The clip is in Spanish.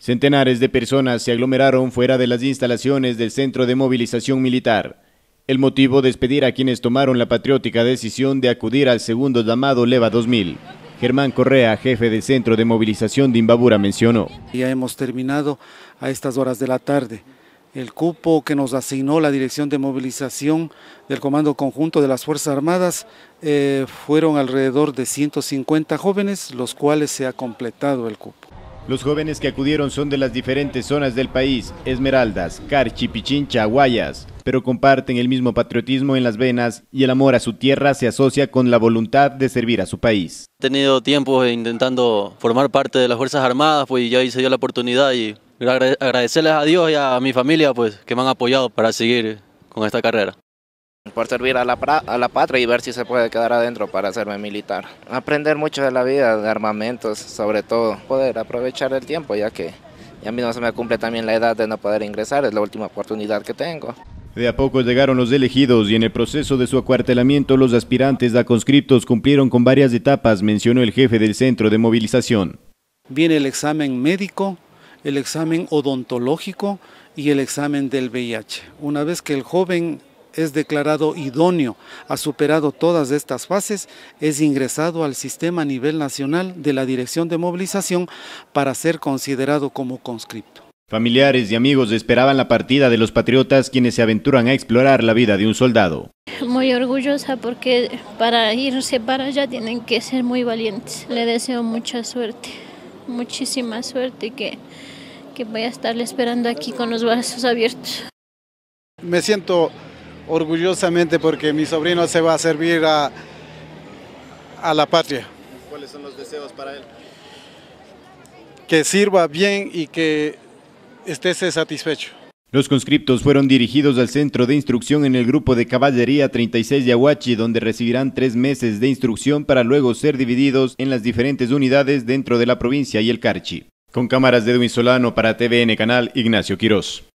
Centenares de personas se aglomeraron fuera de las instalaciones del Centro de Movilización Militar. El motivo, despedir a quienes tomaron la patriótica decisión de acudir al segundo llamado Leva 2000. Germán Correa, jefe del Centro de Movilización de Imbabura, mencionó. Ya hemos terminado a estas horas de la tarde. El cupo que nos asignó la Dirección de Movilización del Comando Conjunto de las Fuerzas Armadas eh, fueron alrededor de 150 jóvenes, los cuales se ha completado el cupo. Los jóvenes que acudieron son de las diferentes zonas del país, Esmeraldas, Carchi, Pichincha, Guayas, pero comparten el mismo patriotismo en las venas y el amor a su tierra se asocia con la voluntad de servir a su país. He tenido tiempo eh, intentando formar parte de las Fuerzas Armadas, pues ya se dio la oportunidad y agradecerles a Dios y a mi familia pues, que me han apoyado para seguir con esta carrera por servir a la, patria y ver si se puede quedar adentro para hacerme militar. Aprender mucho de la vida, de armamentos, sobre todo. Poder aprovechar el tiempo, ya que a mí no se me cumple también la edad de no poder ingresar, es la última oportunidad que tengo. De a poco llegaron los elegidos y en el proceso de su acuartelamiento los aspirantes a conscriptos cumplieron con varias etapas, mencionó el jefe del centro de movilización. Viene el examen médico, el examen odontológico y el examen del VIH. Una vez que el joven es declarado idóneo, ha superado todas estas fases, es ingresado al sistema a nivel nacional de la Dirección de Movilización para ser considerado como conscripto. Familiares y amigos esperaban la partida de los patriotas quienes se aventuran a explorar la vida de un soldado. Muy orgullosa porque para irse para allá tienen que ser muy valientes. Le deseo mucha suerte, muchísima suerte que, que voy a estarle esperando aquí con los brazos abiertos. Me siento orgullosamente porque mi sobrino se va a servir a, la patria. ¿Cuáles son los deseos para él? Que sirva bien y que esté satisfecho. Los conscriptos fueron dirigidos al centro de instrucción en el grupo de caballería 36 de donde recibirán tres meses de instrucción para luego ser divididos en las diferentes unidades dentro de la provincia y el Carchi. Con cámaras de Edwin Solano para TVN Canal, Ignacio Quirós.